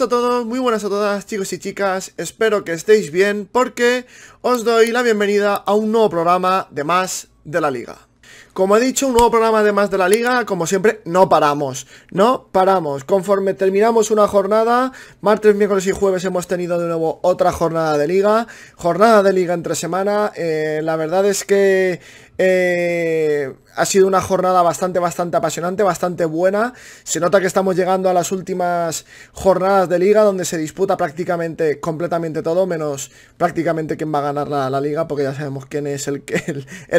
a todos, muy buenas a todas chicos y chicas, espero que estéis bien porque os doy la bienvenida a un nuevo programa de Más de la Liga. Como he dicho, un nuevo programa de Más de la Liga, como siempre, no paramos, no paramos. Conforme terminamos una jornada, martes, miércoles y jueves hemos tenido de nuevo otra jornada de Liga, jornada de Liga entre semana, eh, la verdad es que... Eh, ha sido una jornada bastante, bastante apasionante, bastante buena. Se nota que estamos llegando a las últimas jornadas de liga donde se disputa prácticamente completamente todo, menos prácticamente quién va a ganar la, liga, porque ya sabemos quién es el,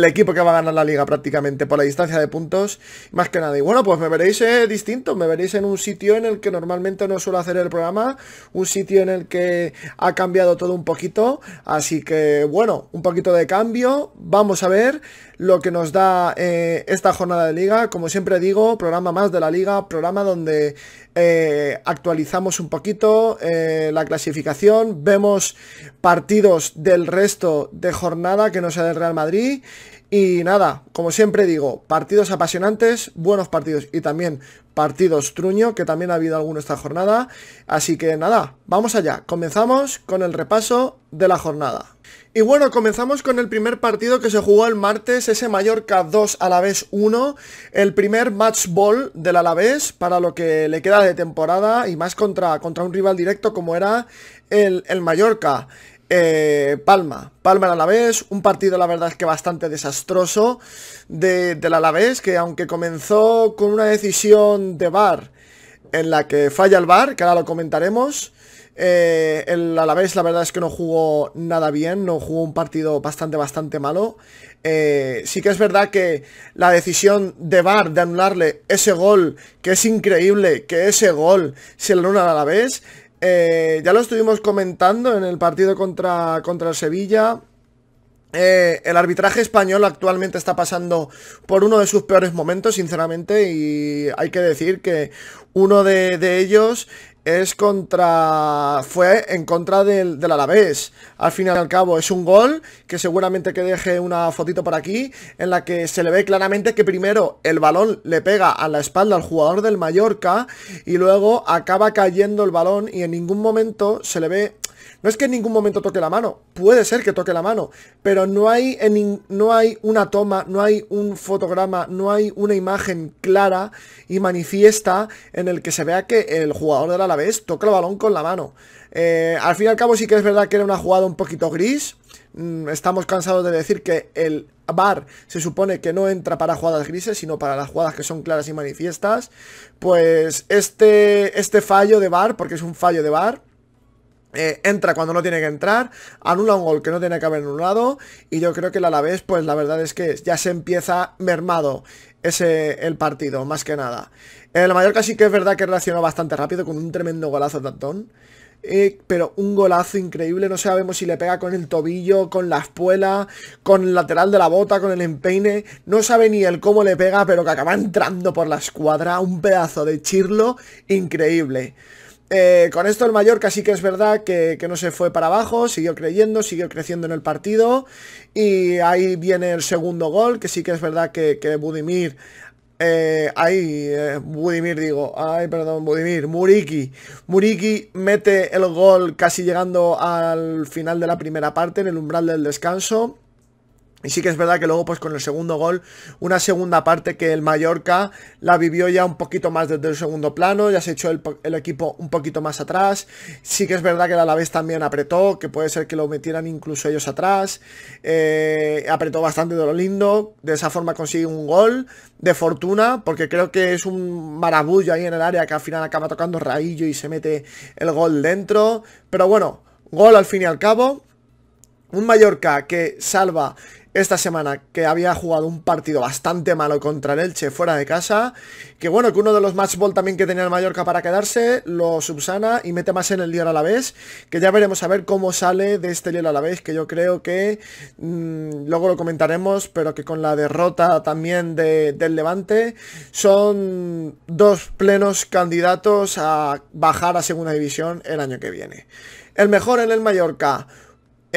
equipo que va a ganar la liga prácticamente por la distancia de puntos, más que nada. Y bueno, pues me veréis eh, distinto, me veréis en un sitio en el que normalmente no suelo hacer el programa, un sitio en el que ha cambiado todo un poquito, así que bueno, un poquito de cambio, vamos a ver lo que nos da... Eh, esta jornada de liga. Como siempre digo, programa más de la liga, programa donde eh, actualizamos un poquito eh, la clasificación, vemos partidos del resto de jornada que no sea del Real Madrid y nada, como siempre digo, partidos apasionantes, buenos partidos y también partidos truño, que también ha habido alguno esta jornada. Así que nada, vamos allá, comenzamos con el repaso de la jornada. Y bueno, comenzamos con el primer partido que se jugó el martes, ese Mallorca 2 Alavés 1, el primer match ball del Alavés para lo que le queda de temporada y más contra, contra un rival directo como era el, el Mallorca. Eh, Palma, Palma el Alavés, un partido la verdad es que bastante desastroso de, del Alavés, que aunque comenzó con una decisión de VAR en la que falla el VAR, que ahora lo comentaremos, eh, el Alavés la verdad es que no jugó nada bien, no jugó un partido bastante, bastante malo. Eh, sí que es verdad que la decisión de VAR de anularle ese gol, que es increíble que ese gol se lo anula al Alavés, eh, ya lo estuvimos comentando en el partido contra, contra Sevilla. Eh, el arbitraje español actualmente está pasando por uno de sus peores momentos, sinceramente, y hay que decir que uno de, ellos es contra. fue en contra del, del, Alavés. Al final, y al cabo, es un gol que seguramente que deje una fotito por aquí, en la que se le ve claramente que primero el balón le pega a la espalda al jugador del Mallorca y luego acaba cayendo el balón y en ningún momento se le ve no es que en ningún momento toque la mano, puede ser que toque la mano, pero no hay, no hay una toma, no hay un fotograma, no hay una imagen clara y manifiesta en el que se vea que el jugador del Alavés toca el balón con la mano. Eh, al fin y al cabo sí que es verdad que era una jugada un poquito gris. Mm, estamos cansados de decir que el VAR se supone que no entra para jugadas grises, sino para las jugadas que son claras y manifiestas. Pues este, este fallo de VAR, porque es un fallo de VAR, eh, entra cuando no tiene que entrar, anula un gol que no tiene que haber anulado y yo creo que el Alavés, pues la verdad es que ya se empieza mermado ese el partido, más que nada. El Mallorca sí que es verdad que reaccionó bastante rápido con un tremendo golazo de Antón, eh, pero un golazo increíble, no sabemos si le pega con el tobillo, con la espuela, con el lateral de la bota, con el empeine, no sabe ni el cómo le pega, pero que acaba entrando por la escuadra, un pedazo de chirlo increíble. Eh, con esto el Mallorca sí que es verdad que, no se fue para abajo, siguió creyendo, siguió creciendo en el partido y ahí viene el segundo gol, que sí que es verdad que, Budimir, eh, ahí, eh, Budimir digo, ay perdón, Budimir, Muriki, Muriki mete el gol casi llegando al final de la primera parte, en el umbral del descanso y sí que es verdad que luego, pues con el segundo gol, una segunda parte que el Mallorca la vivió ya un poquito más desde el segundo plano, ya se echó el, equipo un poquito más atrás. Sí que es verdad que la Alavés también apretó, que puede ser que lo metieran incluso ellos atrás. Eh, apretó bastante de lo lindo, de esa forma consigue un gol de fortuna, porque creo que es un marabullo ahí en el área que al final acaba tocando raillo y se mete el gol dentro. Pero bueno, gol al fin y al cabo. Un Mallorca que salva esta semana que había jugado un partido bastante malo contra el Elche fuera de casa, que bueno, que uno de los matchball también que tenía el Mallorca para quedarse, lo subsana y mete más en el día a la vez, que ya veremos a ver cómo sale de este lior a la vez, que yo creo que mm, luego lo comentaremos, pero que con la derrota también de, del Levante son dos plenos candidatos a bajar a segunda división el año que viene. El mejor en el Mallorca.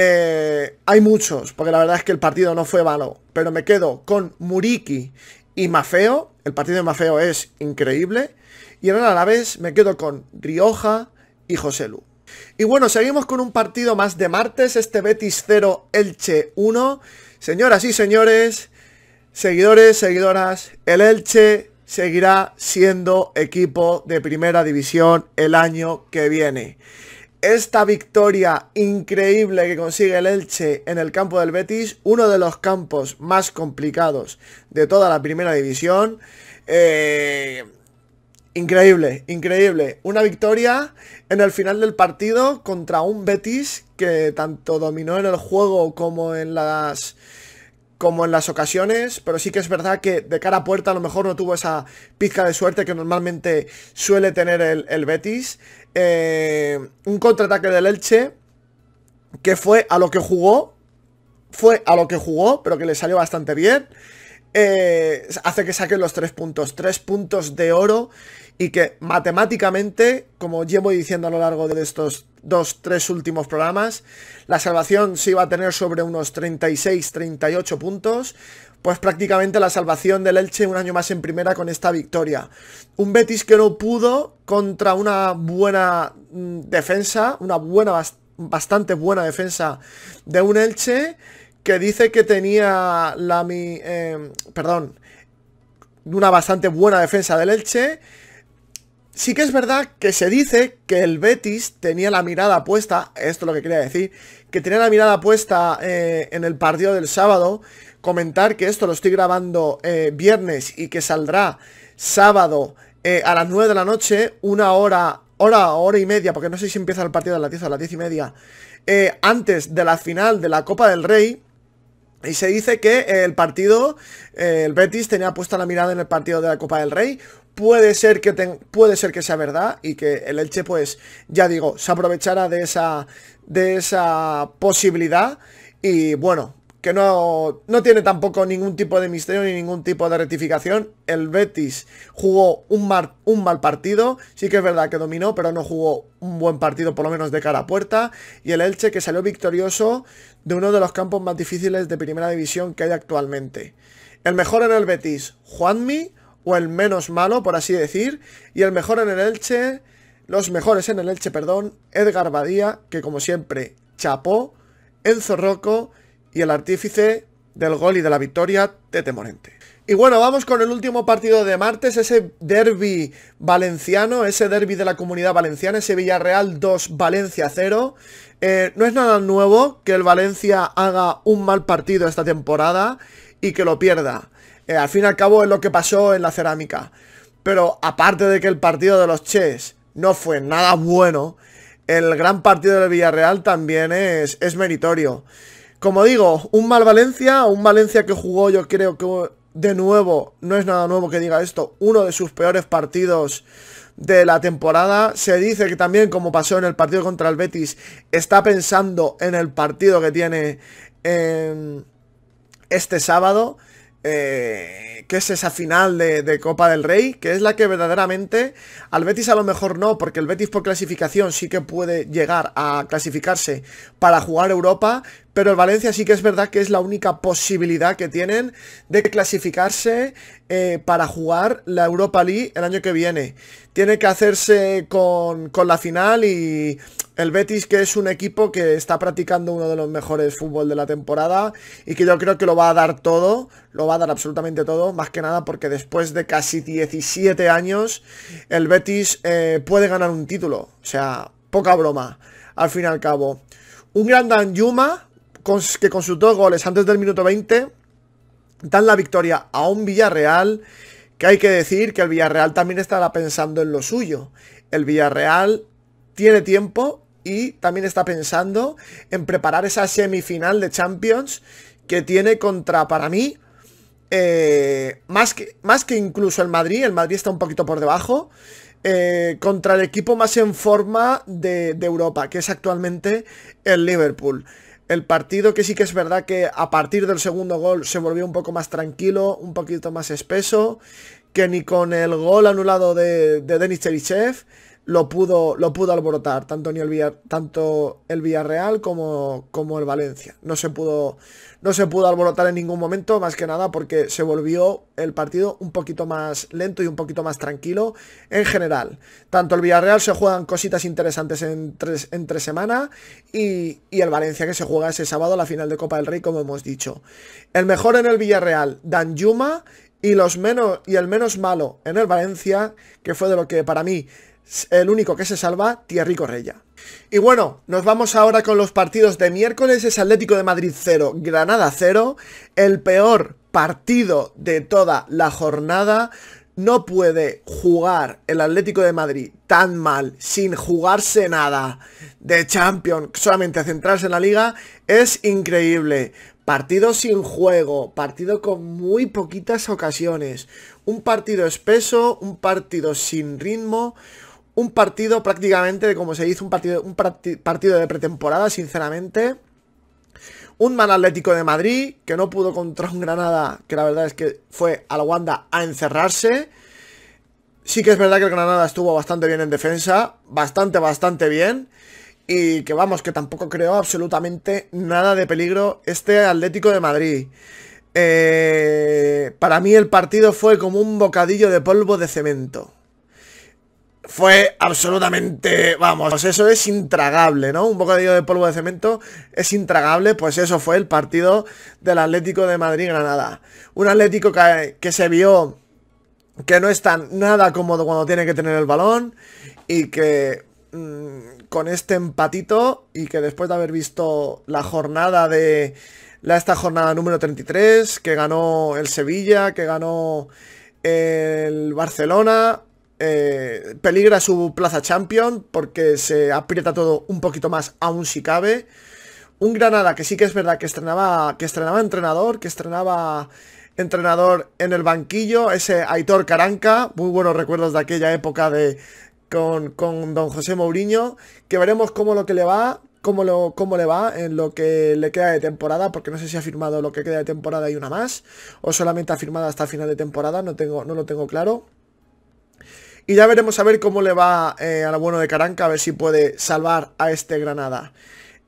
Eh, hay muchos, porque la verdad es que el partido no fue malo, pero me quedo con Muriki y Mafeo. El partido de Mafeo es increíble. Y ahora a la vez me quedo con Rioja y Lu. Y bueno, seguimos con un partido más de martes, este Betis 0 Elche 1. Señoras y señores, seguidores, seguidoras, el Elche seguirá siendo equipo de primera división el año que viene esta victoria increíble que consigue el Elche en el campo del Betis, uno de los campos más complicados de toda la primera división. Eh, increíble, increíble. Una victoria en el final del partido contra un Betis que tanto dominó en el juego como en las como en las ocasiones, pero sí que es verdad que de cara a puerta a lo mejor no tuvo esa pizca de suerte que normalmente suele tener el, el Betis. Eh, un contraataque del Elche que fue a lo que jugó, fue a lo que jugó, pero que le salió bastante bien. Eh, hace que saquen los tres puntos, tres puntos de oro y que matemáticamente, como llevo diciendo a lo largo de estos dos, tres últimos programas, la salvación se iba a tener sobre unos 36, 38 puntos, pues prácticamente la salvación del Elche un año más en primera con esta victoria. Un Betis que no pudo contra una buena mm, defensa, una buena, bastante buena defensa de un Elche que dice que tenía la mi... Eh, perdón, una bastante buena defensa del Elche Sí que es verdad que se dice que el Betis tenía la mirada puesta, esto es lo que quería decir, que tenía la mirada puesta eh, en el partido del sábado, comentar que esto lo estoy grabando eh, viernes y que saldrá sábado eh, a las 9 de la noche, una hora, hora, hora y media, porque no sé si empieza el partido a las 10 o a las 10 y media, antes de la final de la Copa del Rey, y se dice que el partido, el Betis tenía puesta la mirada en el partido de la Copa del Rey puede ser que puede ser que sea verdad y que el Elche pues ya digo se aprovechara de esa de esa posibilidad y bueno que no, no tiene tampoco ningún tipo de misterio ni ningún tipo de rectificación. El Betis jugó un, un mal partido, sí que es verdad que dominó, pero no jugó un buen partido, por lo menos de cara a puerta. Y el Elche que salió victorioso de uno de los campos más difíciles de primera división que hay actualmente. El mejor en el Betis, Juanmi, o el menos malo, por así decir. Y el mejor en el Elche, los mejores en el Elche, perdón, Edgar Badía, que como siempre chapó, Enzo Rocco y el artífice del gol y de la victoria, Tete Morente. Y bueno, vamos con el último partido de martes, ese derby valenciano, ese derby de la comunidad valenciana, ese Villarreal 2, Valencia 0. Eh, no es nada nuevo que el Valencia haga un mal partido esta temporada y que lo pierda. Eh, al fin y al cabo es lo que pasó en la cerámica. Pero aparte de que el partido de los Ches no fue nada bueno, el gran partido del Villarreal también es, es meritorio. Como digo, un mal Valencia, un Valencia que jugó yo creo que de nuevo, no es nada nuevo que diga esto, uno de sus peores partidos de la temporada. Se dice que también, como pasó en el partido contra el Betis, está pensando en el partido que tiene este sábado. Eh, que es esa final de, Copa del Rey, que es la que verdaderamente al Betis a lo mejor no, porque el Betis por clasificación sí que puede llegar a clasificarse para jugar Europa, pero el Valencia sí que es verdad que es la única posibilidad que tienen de clasificarse eh, para jugar la Europa League el año que viene tiene que hacerse con, la final y el Betis que es un equipo que está practicando uno de los mejores fútbol de la temporada y que yo creo que lo va a dar todo, lo va a dar absolutamente todo, más que nada porque después de casi 17 años el Betis eh, puede ganar un título, o sea, poca broma, al fin y al cabo. Un gran Dan Yuma que con sus dos goles antes del minuto 20 dan la victoria a un Villarreal que hay que decir que el Villarreal también estará pensando en lo suyo. El Villarreal tiene tiempo y también está pensando en preparar esa semifinal de Champions que tiene contra, para mí, eh, más, que, más que incluso el Madrid, el Madrid está un poquito por debajo, eh, contra el equipo más en forma de Europa, que es actualmente el Liverpool. El partido que sí que es verdad que a partir del segundo gol se volvió un poco más tranquilo, un poquito más espeso, que ni con el gol anulado de, Denis Cherichev lo pudo, lo pudo alborotar, tanto, ni el tanto el Villarreal como, como el Valencia. No se, pudo, no se pudo alborotar en ningún momento, más que nada porque se volvió el partido un poquito más lento y un poquito más tranquilo en general. Tanto el Villarreal se juegan cositas interesantes entre, entre semana y, y el Valencia que se juega ese sábado a la final de Copa del Rey, como hemos dicho. El mejor en el Villarreal, Dan Yuma, y, los menos, y el menos malo en el Valencia, que fue de lo que para mí el único que se salva, Thierry Correia. Y bueno, nos vamos ahora con los partidos de miércoles, es Atlético de Madrid 0, Granada 0, el peor partido de toda la jornada. No puede jugar el Atlético de Madrid tan mal, sin jugarse nada de Champions, solamente centrarse en la liga, es increíble. Partido sin juego, partido con muy poquitas ocasiones, un partido espeso, un partido sin ritmo, un partido prácticamente como se dice, un partido, un partido de pretemporada, sinceramente. Un man atlético de Madrid que no pudo contra un Granada, que la verdad es que fue a la Wanda a encerrarse. Sí que es verdad que el Granada estuvo bastante bien en defensa, bastante, bastante bien. Y que vamos, que tampoco creó absolutamente nada de peligro este Atlético de Madrid. Eh, para mí el partido fue como un bocadillo de polvo de cemento fue absolutamente, vamos, pues eso es intragable, ¿no? Un bocadillo de polvo de cemento es intragable, pues eso fue el partido del Atlético de Madrid-Granada. Un Atlético que, se vio que no está nada cómodo cuando tiene que tener el balón y que mm, con este empatito y que después de haber visto la jornada de... esta jornada número 33, que ganó el Sevilla, que ganó el Barcelona, eh, peligra su plaza champion porque se aprieta todo un poquito más aún si cabe. Un Granada que sí que es verdad que estrenaba, que estrenaba entrenador, que estrenaba entrenador en el banquillo, ese Aitor Caranca, muy buenos recuerdos de aquella época de con, don José Mourinho, que veremos cómo lo que le va, cómo, lo, cómo le va en lo que le queda de temporada, porque no sé si ha firmado lo que queda de temporada y una más, o solamente ha firmado hasta final de temporada, no, tengo, no lo tengo claro. Y ya veremos a ver cómo le va eh, al bueno de Caranca, a ver si puede salvar a este Granada.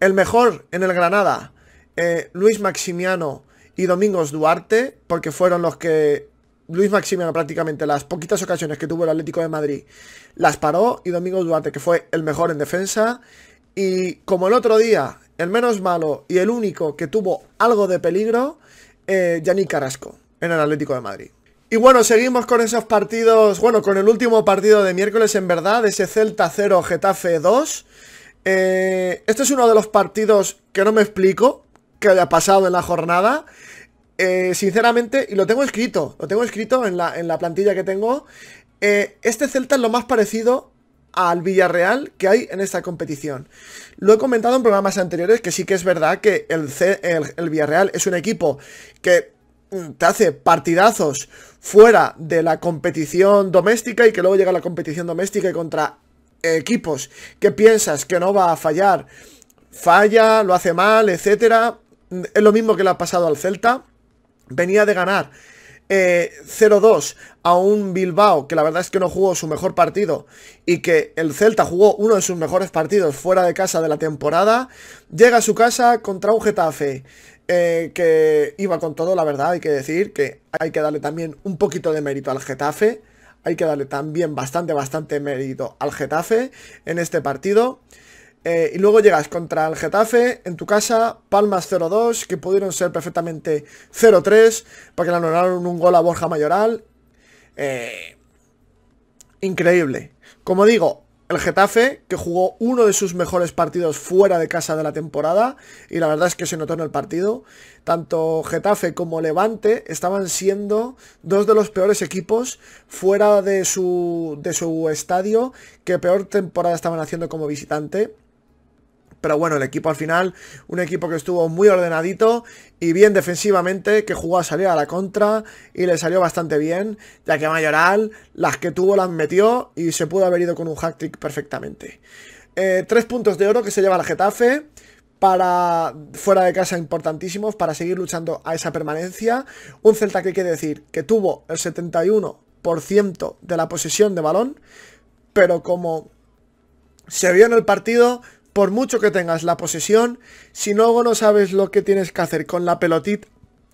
El mejor en el Granada, eh, Luis Maximiano y Domingos Duarte, porque fueron los que Luis Maximiano prácticamente las poquitas ocasiones que tuvo el Atlético de Madrid las paró y Domingos Duarte, que fue el mejor en defensa. Y como el otro día, el menos malo y el único que tuvo algo de peligro, eh, Yannick Carrasco en el Atlético de Madrid. Y bueno, seguimos con esos partidos, bueno, con el último partido de miércoles en verdad, ese Celta 0, Getafe 2. Eh, este es uno de los partidos que no me explico que haya pasado en la jornada. Eh, sinceramente, y lo tengo escrito, lo tengo escrito en la, en la plantilla que tengo, eh, este Celta es lo más parecido al Villarreal que hay en esta competición. Lo he comentado en programas anteriores que sí que es verdad que el, el Villarreal es un equipo que te hace partidazos fuera de la competición doméstica y que luego llega la competición doméstica y contra equipos que piensas que no va a fallar, falla, lo hace mal, etcétera. Es lo mismo que le ha pasado al Celta. Venía de ganar 0-2 eh, a un Bilbao que la verdad es que no jugó su mejor partido y que el Celta jugó uno de sus mejores partidos fuera de casa de la temporada. Llega a su casa contra un Getafe eh, que iba con todo, la verdad, hay que decir que hay que darle también un poquito de mérito al Getafe. Hay que darle también bastante, bastante mérito al Getafe en este partido. Eh, y luego llegas contra el Getafe en tu casa, palmas 0-2, que pudieron ser perfectamente 0-3, porque le anularon un gol a Borja Mayoral. Eh, increíble. Como digo, el Getafe, que jugó uno de sus mejores partidos fuera de casa de la temporada, y la verdad es que se notó en el partido, tanto Getafe como Levante estaban siendo dos de los peores equipos fuera de su, de su estadio, que peor temporada estaban haciendo como visitante. Pero bueno, el equipo al final, un equipo que estuvo muy ordenadito y bien defensivamente, que jugó a salir a la contra y le salió bastante bien, ya que Mayoral las que tuvo las metió y se pudo haber ido con un hat-trick perfectamente. Eh, tres puntos de oro que se lleva la Getafe para fuera de casa importantísimos para seguir luchando a esa permanencia. Un Celta que quiere decir que tuvo el 71% de la posesión de balón, pero como se vio en el partido, por mucho que tengas la posesión, si luego no sabes lo que tienes que hacer con la pelotita,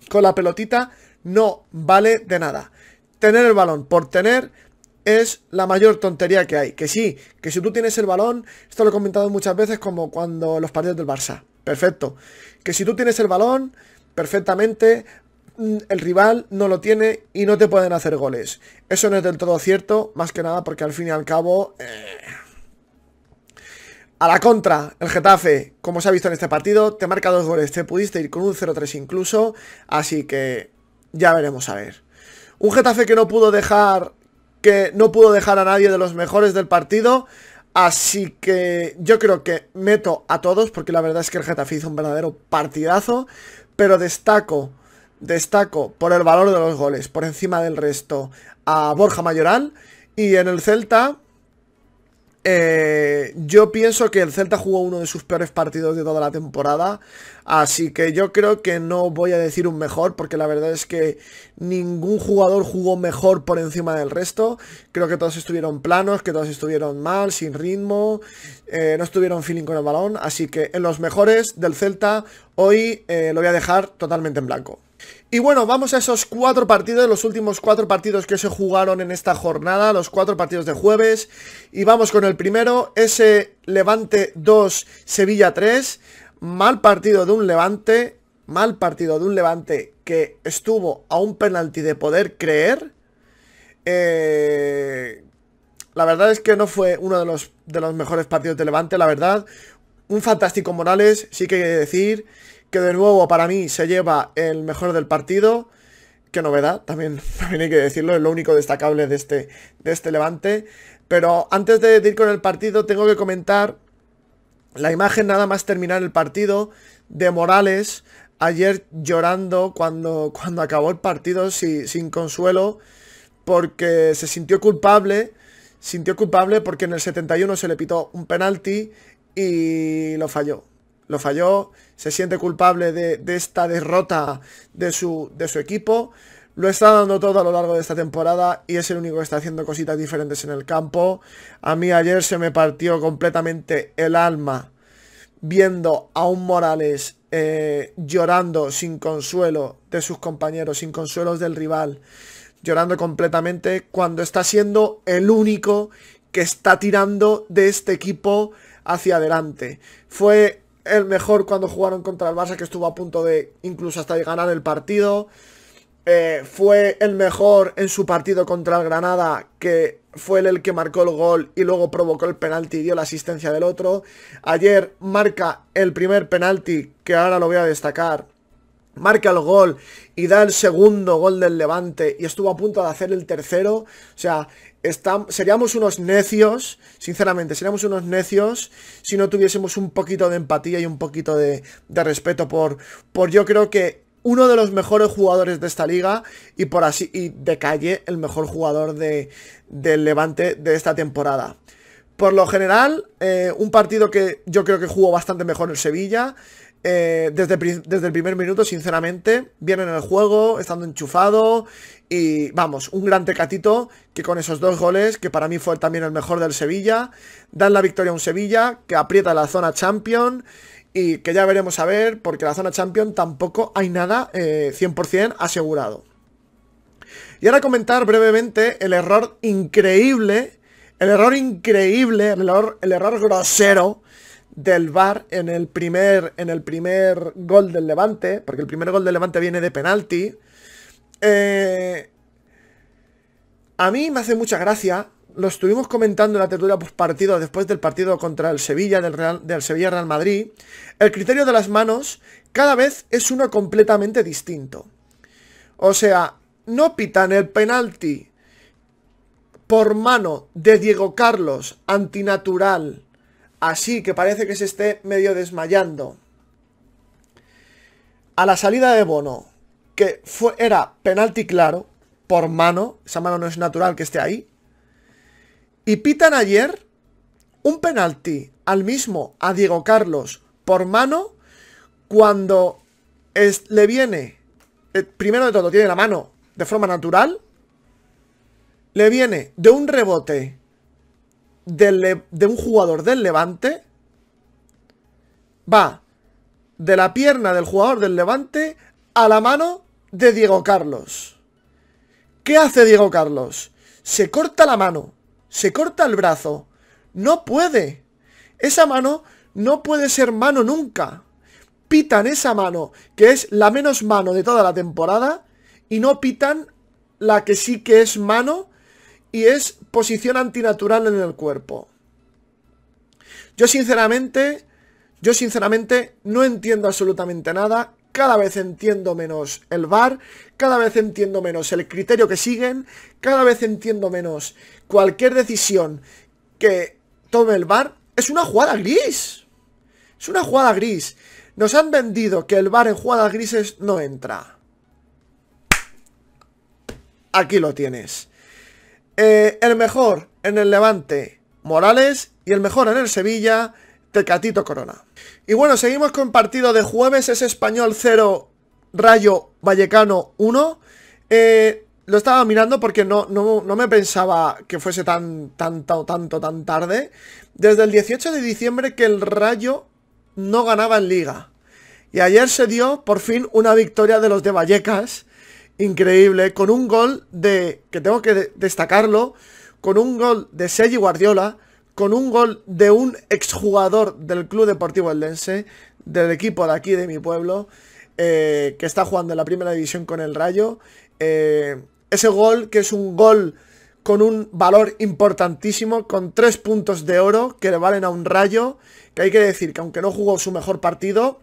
con la pelotita no vale de nada. Tener el balón por tener es la mayor tontería que hay. Que sí, que si tú tienes el balón, esto lo he comentado muchas veces como cuando los partidos del Barça. Perfecto. Que si tú tienes el balón, perfectamente mm, el rival no lo tiene y no te pueden hacer goles. Eso no es del todo cierto, más que nada porque al fin y al cabo... Eh, a la contra, el Getafe, como se ha visto en este partido, te marca dos goles, te pudiste ir con un 0-3 incluso, así que ya veremos a ver. Un Getafe que no pudo dejar que no pudo dejar a nadie de los mejores del partido, así que yo creo que meto a todos porque la verdad es que el Getafe hizo un verdadero partidazo, pero destaco destaco por el valor de los goles por encima del resto a Borja Mayoral y en el Celta eh, yo pienso que el Celta jugó uno de sus peores partidos de toda la temporada, así que yo creo que no voy a decir un mejor, porque la verdad es que ningún jugador jugó mejor por encima del resto. Creo que todos estuvieron planos, que todos estuvieron mal, sin ritmo, eh, no estuvieron feeling con el balón, así que en los mejores del Celta hoy eh, lo voy a dejar totalmente en blanco. Y bueno, vamos a esos cuatro partidos, los últimos cuatro partidos que se jugaron en esta jornada, los cuatro partidos de jueves. Y vamos con el primero, ese Levante 2, Sevilla 3. Mal partido de un Levante, mal partido de un Levante que estuvo a un penalti de poder creer. Eh, la verdad es que no fue uno de los, de los mejores partidos de Levante, la verdad. Un fantástico Morales, sí que hay que decir que de nuevo para mí se lleva el mejor del partido. Qué novedad, también, también hay que decirlo, es lo único destacable de este, de este levante. Pero antes de ir con el partido, tengo que comentar la imagen nada más terminar el partido de Morales ayer llorando cuando, cuando acabó el partido sin consuelo porque se sintió culpable, sintió culpable porque en el 71 se le pitó un penalti y lo falló lo falló, se siente culpable de, esta derrota de su, de su equipo. Lo está dando todo a lo largo de esta temporada y es el único que está haciendo cositas diferentes en el campo. A mí ayer se me partió completamente el alma viendo a un Morales eh, llorando sin consuelo de sus compañeros, sin consuelos del rival, llorando completamente cuando está siendo el único que está tirando de este equipo hacia adelante. Fue el mejor cuando jugaron contra el Barça, que estuvo a punto de incluso hasta de ganar el partido. Eh, fue el mejor en su partido contra el Granada, que fue el que marcó el gol y luego provocó el penalti y dio la asistencia del otro. Ayer marca el primer penalti, que ahora lo voy a destacar. Marca el gol y da el segundo gol del Levante y estuvo a punto de hacer el tercero. O sea, seríamos unos necios, sinceramente, seríamos unos necios si no tuviésemos un poquito de empatía y un poquito de, respeto por, por yo creo que uno de los mejores jugadores de esta liga y por así, y de calle, el mejor jugador del Levante de esta temporada. Por lo general, eh, un partido que yo creo que jugó bastante mejor el Sevilla. Eh, desde, el primer minuto, sinceramente, vienen en el juego, estando enchufado y vamos, un gran tecatito que con esos dos goles, que para mí fue también el mejor del Sevilla, dan la victoria a un Sevilla que aprieta la zona champion y que ya veremos a ver, porque la zona champion tampoco hay nada 100% eh, asegurado. Y ahora comentar brevemente el error increíble, el error increíble, el error grosero del VAR en el primer, en el primer gol del Levante, porque el primer gol del Levante viene de penalti. Eh, a mí me hace mucha gracia, lo estuvimos comentando en la tertulia partido después del partido contra el Sevilla, del, del Sevilla Real Madrid, el criterio de las manos cada vez es uno completamente distinto. O sea, no pitan el penalti por mano de Diego Carlos, antinatural, así que parece que se esté medio desmayando. A la salida de Bono, que fue, era penalti claro, por mano, esa mano no es natural que esté ahí, y pitan ayer un penalti al mismo, a Diego Carlos, por mano, cuando es, le viene, eh, primero de todo, tiene la mano de forma natural, le viene de un rebote de un jugador del Levante va de la pierna del jugador del Levante a la mano de Diego Carlos. ¿Qué hace Diego Carlos? Se corta la mano, se corta el brazo. No puede. Esa mano no puede ser mano nunca. Pitan esa mano, que es la menos mano de toda la temporada, y no pitan la que sí que es mano, y es Posición antinatural en el cuerpo. Yo sinceramente, yo sinceramente no entiendo absolutamente nada. Cada vez entiendo menos el bar, cada vez entiendo menos el criterio que siguen, cada vez entiendo menos cualquier decisión que tome el bar. Es una jugada gris. Es una jugada gris. Nos han vendido que el bar en jugadas grises no entra. Aquí lo tienes. Eh, el mejor en el Levante, Morales. Y el mejor en el Sevilla, Tecatito Corona. Y bueno, seguimos con partido de jueves. Es Español 0, Rayo Vallecano 1. Eh, lo estaba mirando porque no, no, me pensaba que fuese tan tanto, tanto, tan tarde. Desde el 18 de diciembre que el Rayo no ganaba en Liga. Y ayer se dio por fin una victoria de los de Vallecas increíble, ¿eh? con un gol de, que tengo que destacarlo, con un gol de Sergi Guardiola, con un gol de un exjugador del Club Deportivo Eldense, del equipo de aquí de mi pueblo, eh, que está jugando en la primera división con el Rayo. Eh, ese gol, que es un gol con un valor importantísimo, con tres puntos de oro que le valen a un Rayo, que hay que decir que aunque no jugó su mejor partido,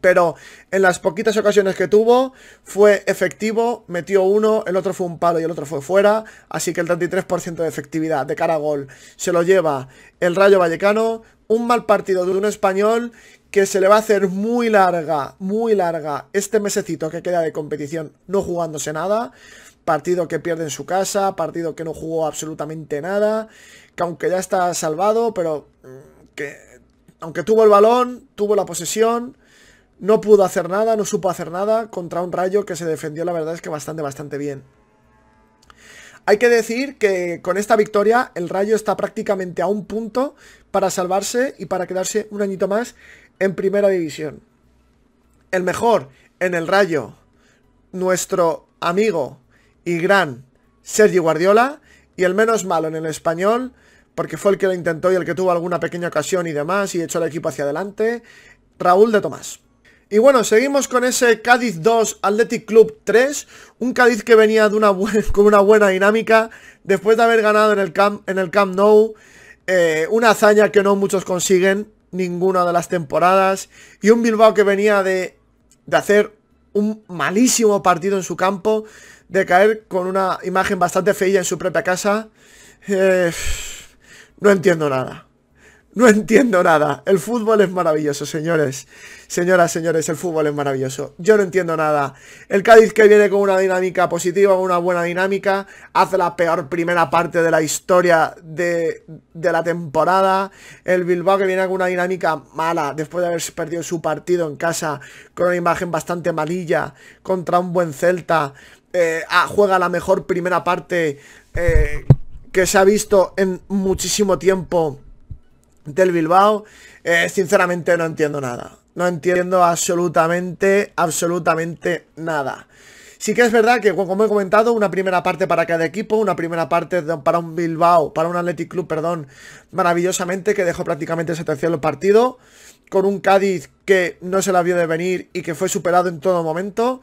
pero en las poquitas ocasiones que tuvo, fue efectivo, metió uno, el otro fue un palo y el otro fue fuera. Así que el 33% de efectividad de cara a gol se lo lleva el Rayo Vallecano. Un mal partido de un español que se le va a hacer muy larga, muy larga este mesecito que queda de competición no jugándose nada. Partido que pierde en su casa, partido que no jugó absolutamente nada, que aunque ya está salvado, pero mm, que aunque tuvo el balón, tuvo la posesión, no pudo hacer nada, no supo hacer nada contra un Rayo que se defendió, la verdad es que bastante, bastante bien. Hay que decir que con esta victoria el Rayo está prácticamente a un punto para salvarse y para quedarse un añito más en primera división. El mejor en el Rayo, nuestro amigo y gran Sergio Guardiola, y el menos malo en el español, porque fue el que lo intentó y el que tuvo alguna pequeña ocasión y demás y echó al equipo hacia adelante, Raúl de Tomás. Y bueno, seguimos con ese Cádiz 2, Athletic Club 3. Un Cádiz que venía de una con una buena dinámica después de haber ganado en el Camp, en el Nou. Eh, una hazaña que no muchos consiguen ninguna de las temporadas. Y un Bilbao que venía de, hacer un malísimo partido en su campo. De caer con una imagen bastante fea en su propia casa. Eh, no entiendo nada. No entiendo nada. El fútbol es maravilloso, señores. Señoras, señores, el fútbol es maravilloso. Yo no entiendo nada. El Cádiz que viene con una dinámica positiva, una buena dinámica, hace la peor primera parte de la historia de, la temporada. El Bilbao que viene con una dinámica mala, después de haber perdido su partido en casa, con una imagen bastante malilla, contra un buen Celta. Eh, ah, juega la mejor primera parte eh, que se ha visto en muchísimo tiempo del Bilbao, eh, sinceramente no entiendo nada. No entiendo absolutamente, absolutamente nada. Sí que es verdad que, como he comentado, una primera parte para cada equipo, una primera parte para un Bilbao, para un Athletic Club, perdón, maravillosamente, que dejó prácticamente sentenciado el partido, con un Cádiz que no se la vio de venir y que fue superado en todo momento.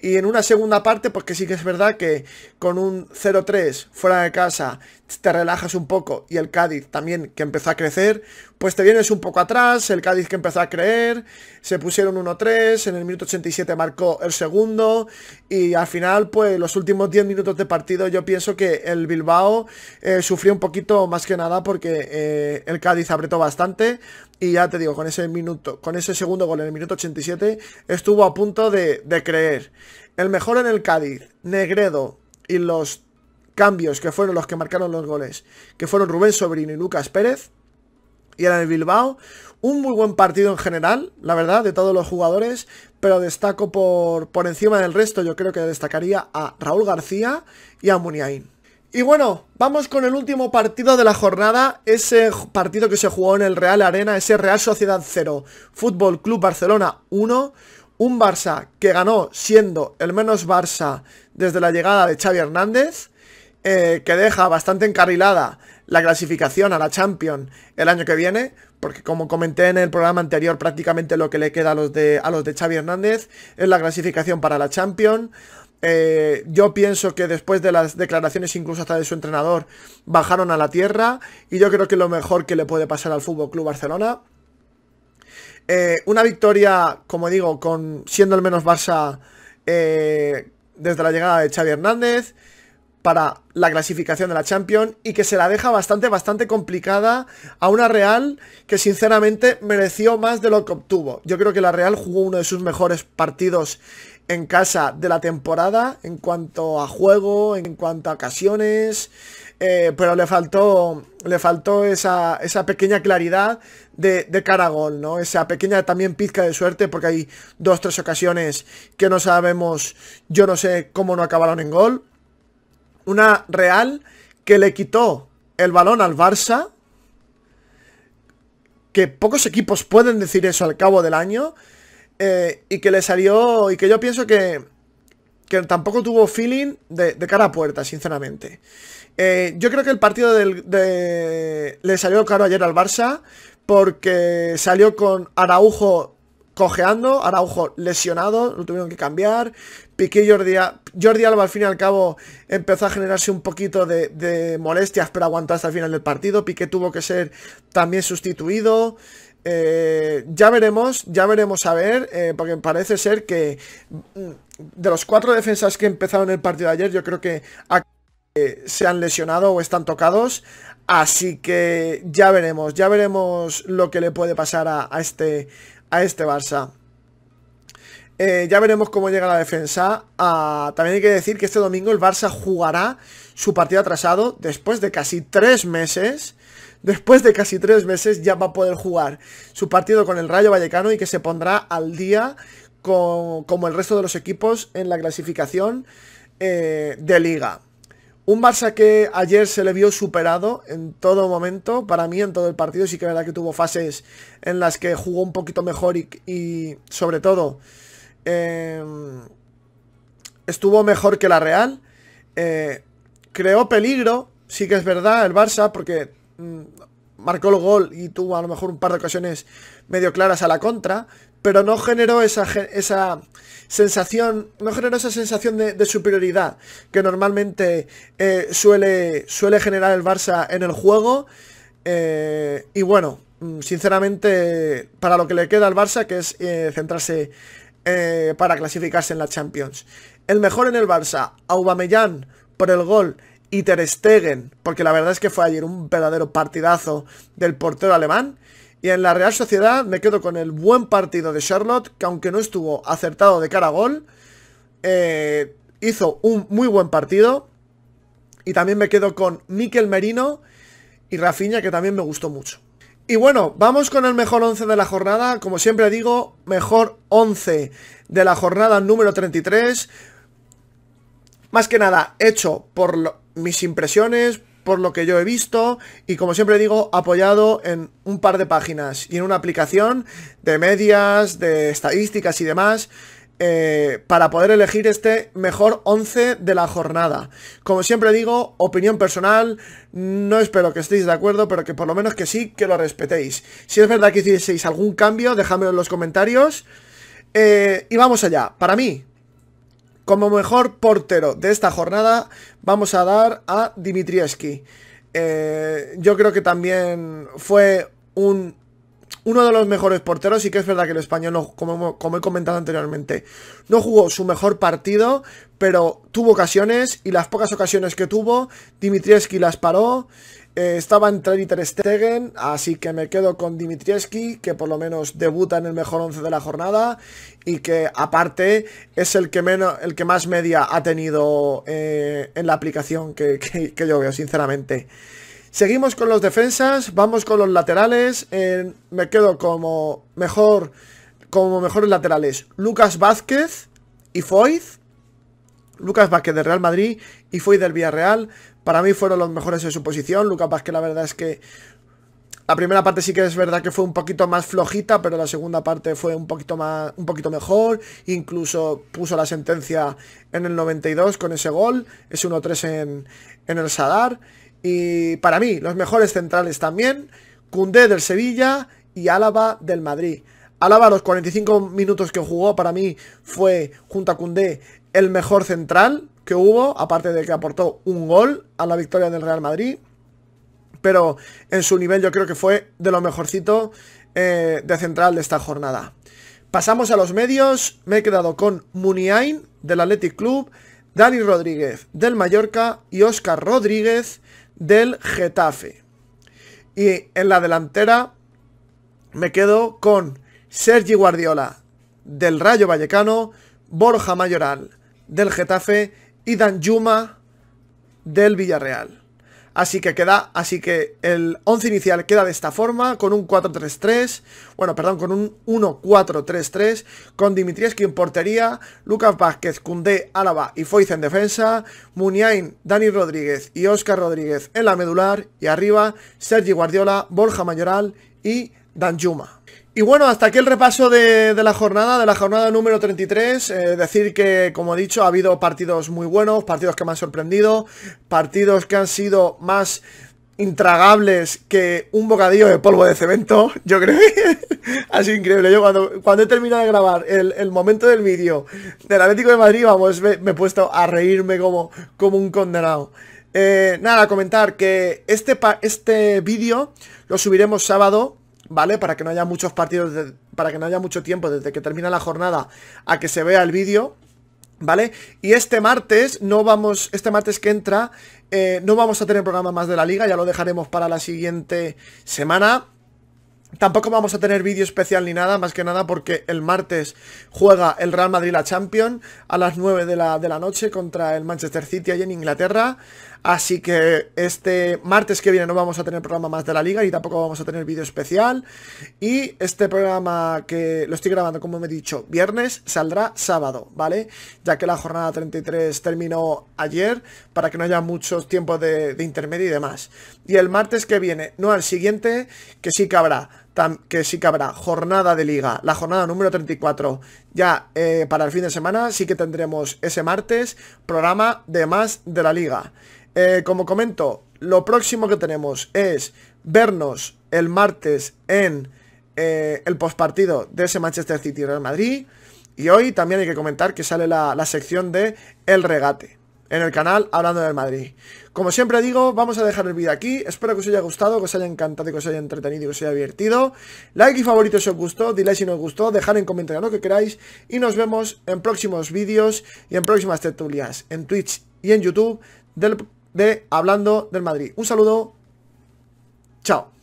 Y en una segunda parte, porque sí que es verdad que con un 0-3 fuera de casa te relajas un poco y el Cádiz también que empezó a crecer, pues te vienes un poco atrás, el Cádiz que empezó a creer, se pusieron 1-3, en el minuto 87 marcó el segundo y al final pues los últimos 10 minutos de partido yo pienso que el Bilbao eh, sufrió un poquito más que nada porque eh, el Cádiz apretó bastante, y ya te digo, con ese minuto, con ese segundo gol en el minuto 87, estuvo a punto de, creer. El mejor en el Cádiz, Negredo y los cambios que fueron los que marcaron los goles, que fueron Rubén Sobrino y Lucas Pérez. Y era el Bilbao, un muy buen partido en general, la verdad, de todos los jugadores, pero destaco por, por encima del resto, yo creo que destacaría a Raúl García y a Muniain. Y bueno, vamos con el último partido de la jornada, ese partido que se jugó en el Real Arena, ese Real Sociedad 0, Fútbol Club Barcelona 1, un Barça que ganó siendo el menos Barça desde la llegada de Xavi Hernández, eh, que deja bastante encarrilada la clasificación a la Champions el año que viene, porque como comenté en el programa anterior, prácticamente lo que le queda a los de, a los de Xavi Hernández es la clasificación para la Champions. Eh, yo pienso que después de las declaraciones, incluso hasta de su entrenador, bajaron a la tierra. Y yo creo que lo mejor que le puede pasar al Fútbol Club Barcelona. Eh, una victoria, como digo, con siendo el menos Barça eh, desde la llegada de Xavi Hernández para la clasificación de la Champions y que se la deja bastante, bastante complicada a una Real que sinceramente mereció más de lo que obtuvo. Yo creo que la Real jugó uno de sus mejores partidos en casa de la temporada en cuanto a juego, en cuanto a ocasiones, eh, pero le faltó, le faltó esa, pequeña claridad de, cara a gol, ¿no? Esa pequeña también pizca de suerte, porque hay dos, tres ocasiones que no sabemos, yo no sé cómo no acabaron en gol. Una real que le quitó el balón al Barça, que pocos equipos pueden decir eso al cabo del año, eh, y que le salió. Y que yo pienso que. tampoco tuvo feeling de, cara a puerta, sinceramente. Eh, yo creo que el partido de, le salió caro ayer al Barça. Porque salió con Araujo cojeando, Araujo lesionado, lo tuvieron que cambiar. Piqué Jordi, Alba al fin y al cabo empezó a generarse un poquito de, de, molestias, pero aguantó hasta el final del partido. Piqué tuvo que ser también sustituido. Eh, ya veremos, ya veremos a ver, eh, porque parece ser que mm, de los cuatro defensas que empezaron el partido de ayer, yo creo que se han lesionado o están tocados. Así que ya veremos, ya veremos lo que le puede pasar a, este, a este Barça. Eh, ya veremos cómo llega la defensa. Ah, también hay que decir que este domingo el Barça jugará su partido atrasado después de casi tres meses después de casi tres meses, ya va a poder jugar su partido con el Rayo Vallecano y que se pondrá al día con, como el resto de los equipos en la clasificación eh, de liga. Un Barça que ayer se le vio superado en todo momento, para mí en todo el partido sí que es verdad que tuvo fases en las que jugó un poquito mejor y, sobre todo em, estuvo mejor que la Real. Eh, creó peligro, sí que es verdad, el Barça, porque Mm, marcó el gol y tuvo a lo mejor un par de ocasiones medio claras a la contra, pero no generó esa, esa sensación, no generó esa sensación de, superioridad que normalmente eh, suele, suele generar el Barça en el juego. Eh, y bueno, mm, sinceramente, para lo que le queda al Barça, que es eh, centrarse para clasificarse en la Champions. El mejor en el Barça, Aubameyang, por el gol y Ter Stegen, porque la verdad es que fue ayer un verdadero partidazo del portero alemán. Y en la Real Sociedad me quedo con el buen partido de Charlotte, que aunque no estuvo acertado de cara a gol, eh, hizo un muy buen partido. Y también me quedo con Miquel Merino y Rafinha, que también me gustó mucho. Y bueno, vamos con el mejor 11 de la jornada. Como siempre digo, mejor 11 de la jornada número 33. Más que nada hecho por, mis impresiones, por lo que yo he visto y como siempre digo, apoyado en un par de páginas y en una aplicación de medias, de estadísticas y demás. Eh, para poder elegir este mejor 11 de la jornada. Como siempre digo, opinión personal, no espero que estéis de acuerdo, pero que por lo menos que sí, que lo respetéis. Si es verdad que hicieseis algún cambio, dejadme en los comentarios. Eh, y vamos allá. Para mí, como mejor portero de esta jornada vamos a dar a Dimitrieski. Eh, yo creo que también fue un uno de los mejores porteros y que es verdad que el español, como, he comentado anteriormente, no jugó su mejor partido, pero tuvo ocasiones y las pocas ocasiones que tuvo, Dimitrievski las paró, eh, estaba entre y Stegen, así que me quedo con Dimitrievski, que por lo menos debuta en el mejor 11 de la jornada y que aparte es el que, menos, el que más media ha tenido eh, en la aplicación que yo veo, sinceramente. Seguimos con los defensas, vamos con los laterales. me quedo como mejor como mejores laterales. Lucas Vázquez y Foyz. Lucas Vázquez del Real Madrid y Foyz del Villarreal. Para mí fueron los mejores en su posición. Lucas Vázquez la verdad es que la primera parte sí que es verdad que fue un poquito más flojita, pero la segunda parte fue un poquito más un poquito mejor, incluso puso la sentencia en el 92 con ese gol, es 1-3 en, en el Sadar. Y para mí, los mejores centrales también. Cundé del Sevilla y Álava del Madrid. Álava, los 45 minutos que jugó, para mí fue, junto a Cundé, el mejor central que hubo, aparte de que aportó un gol a la victoria del Real Madrid. Pero en su nivel yo creo que fue de lo mejorcito eh, de central de esta jornada. Pasamos a los medios. Me he quedado con Muniain del Athletic Club, Dani Rodríguez del Mallorca y Oscar Rodríguez del Getafe. Y en la delantera me quedo con Sergi Guardiola del Rayo Vallecano, Borja Mayoral del Getafe y Dan Yuma del Villarreal. Así que queda, así que el 11 inicial queda de esta forma, con un 4-3-3, bueno, perdón, con un 1-4-3-3, con Dimitrievski en portería, Lucas Vázquez, Cundé, Álava y Foiz en defensa, Muniain, Dani Rodríguez y Óscar Rodríguez en la medular, y arriba Sergi Guardiola, Borja Mayoral y Dan Danjuma. Y bueno, hasta aquí el repaso de, la jornada, de la jornada número 33. Eh, decir que, como he dicho, ha habido partidos muy buenos, partidos que me han sorprendido, partidos que han sido más intragables que un bocadillo de polvo de cemento, yo creo que ha sido increíble. Yo cuando, cuando he terminado de grabar el, momento del vídeo del Atlético de Madrid, vamos, me, he puesto a reírme como, como un condenado. Eh, nada, comentar que este, este vídeo lo subiremos sábado ¿vale? Para que no haya muchos partidos, para que no haya mucho tiempo desde que termina la jornada a que se vea el vídeo. ¿Vale? Y este martes no vamos, este martes que entra, eh, no vamos a tener programa más de la liga, ya lo dejaremos para la siguiente semana. Tampoco vamos a tener vídeo especial ni nada, más que nada porque el martes juega el Real Madrid la Champions a las 9 de la, noche contra el Manchester City allí en Inglaterra. Así que este martes que viene no vamos a tener programa más de la liga y tampoco vamos a tener vídeo especial. Y este programa que lo estoy grabando, como me he dicho, viernes saldrá sábado, ¿vale? Ya que la jornada 33 terminó ayer para que no haya muchos tiempos de, intermedio y demás. Y el martes que viene, no al siguiente, que sí que habrá que sí que habrá jornada de liga, la jornada número 34, ya eh, para el fin de semana, sí que tendremos ese martes programa de más de la liga. Eh, como comento, lo próximo que tenemos es vernos el martes en eh, el postpartido de ese Manchester City Real Madrid. Y hoy también hay que comentar que sale la, sección de El Regate en el canal hablando del Madrid. Como siempre digo, vamos a dejar el vídeo aquí. Espero que os haya gustado, que os haya encantado, que os haya entretenido, y que os haya divertido. Like y favorito si os gustó, dislike si no os gustó, dejar en comentarios lo que queráis. Y nos vemos en próximos vídeos y en próximas tertulias en Twitch y en YouTube del de Hablando del Madrid. Un saludo. Chao.